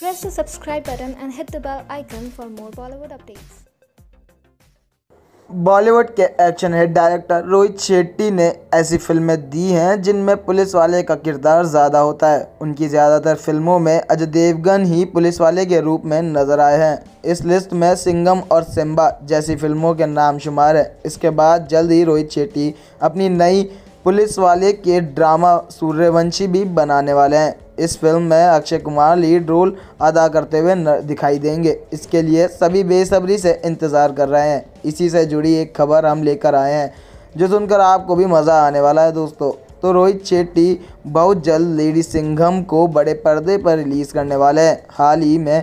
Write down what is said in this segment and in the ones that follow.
Press the subscribe button and hit the bell icon for more Bollywood updates. Bollywood के action hit director Rohit Shetty ने ऐसी फिल्में दी हैं जिनमें पुलिस वाले का किरदार ज़्यादा होता है उनकी ज़्यादातर फिल्मों में अजय देवगन ही पुलिस वाले के रूप में नज़र आए हैं इस लिस्ट में सिंगम और सिम्बा जैसी फिल्मों के नाम शुमार हैं इसके बाद जल्द ही रोहित शेट्टी अपनी नई पुलिस वाले के ड्रामा सूर्यवंशी भी बनाने वाले हैं इस फिल्म में अक्षय कुमार लीड रोल अदा करते हुए दिखाई देंगे इसके लिए सभी बेसब्री से इंतज़ार कर रहे हैं इसी से जुड़ी एक खबर हम लेकर आए हैं जो सुनकर आपको भी मज़ा आने वाला है दोस्तों तो रोहित शेट्टी बहुत जल्द लेडी सिंघम को बड़े पर्दे पर रिलीज़ करने वाले हैं हाल ही में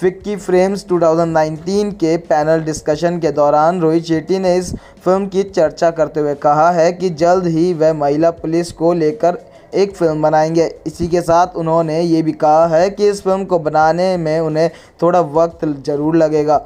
फिक्की फ्रेम्स 2019 के पैनल डिस्कशन के दौरान रोहित शेट्टी ने इस फिल्म की चर्चा करते हुए कहा है कि जल्द ही वह महिला पुलिस को लेकर एक फ़िल्म बनाएंगे इसी के साथ उन्होंने ये भी कहा है कि इस फिल्म को बनाने में उन्हें थोड़ा वक्त ज़रूर लगेगा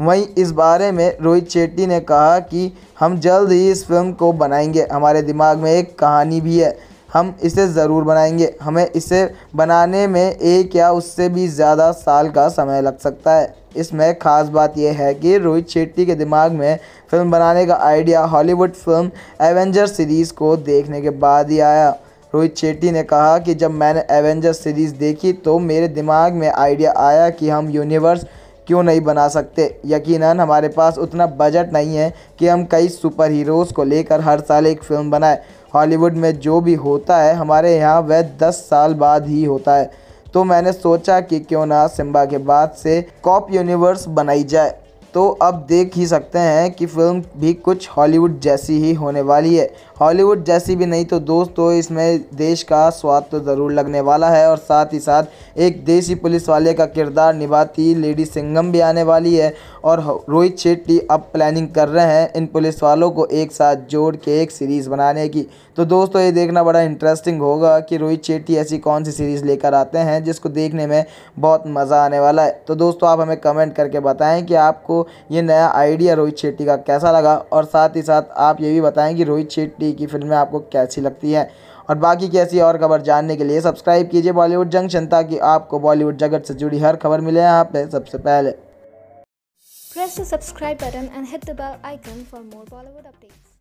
वहीं इस बारे में रोहित शेट्टी ने कहा कि हम जल्द ही इस फिल्म को बनाएंगे हमारे दिमाग में एक कहानी भी है हम इसे ज़रूर बनाएंगे हमें इसे बनाने में एक या उससे भी ज़्यादा साल का समय लग सकता है इसमें ख़ास बात यह है कि रोहित शेट्टी के दिमाग में फिल्म बनाने का idea Hollywood film avenger series को देखने के बाद ही आया रोहित शेट्टी ने कहा कि जब मैंने एवेंजर्स सीरीज़ देखी तो मेरे दिमाग में आइडिया आया कि हम यूनिवर्स क्यों नहीं बना सकते यकीनन हमारे पास उतना बजट नहीं है कि हम कई सुपर हीरोज़ को लेकर हर साल एक फ़िल्म बनाए हॉलीवुड में जो भी होता है हमारे यहाँ वह दस साल बाद ही होता है तो मैंने सोचा कि क्यों ना सिम्बा के बाद से कॉप यूनिवर्स बनाई जाए तो अब देख ही सकते हैं कि फिल्म भी कुछ हॉलीवुड जैसी ही होने वाली है हॉलीवुड जैसी भी नहीं तो दोस्तों तो इसमें देश का स्वाद तो ज़रूर लगने वाला है और साथ ही साथ एक देसी पुलिस वाले का किरदार निभाती लेडी सिंगम भी आने वाली है और रोहित शेट्टी अब प्लानिंग कर रहे हैं इन पुलिस वालों को एक साथ जोड़ के एक सीरीज़ बनाने की तो दोस्तों ये देखना बड़ा इंटरेस्टिंग होगा कि रोहित शेट्टी ऐसी कौन सी सीरीज़ लेकर आते हैं जिसको देखने में बहुत मज़ा आने वाला है तो दोस्तों आप हमें कमेंट करके बताएँ कि आपको ये नया आइडिया रोहित शेट्टी का कैसा लगा और साथ ही साथ आप ये भी बताएँ कि रोहित शेट्टी की फिल्में आपको कैसी लगती हैं और बाकी की ऐसी और खबर जानने के लिए सब्सक्राइब कीजिए बॉलीवुड जंक्शन ताकि आपको बॉलीवुड जगत से जुड़ी हर खबर मिले यहाँ पे सबसे पहले Press the subscribe button and hit the bell icon for more Bollywood updates.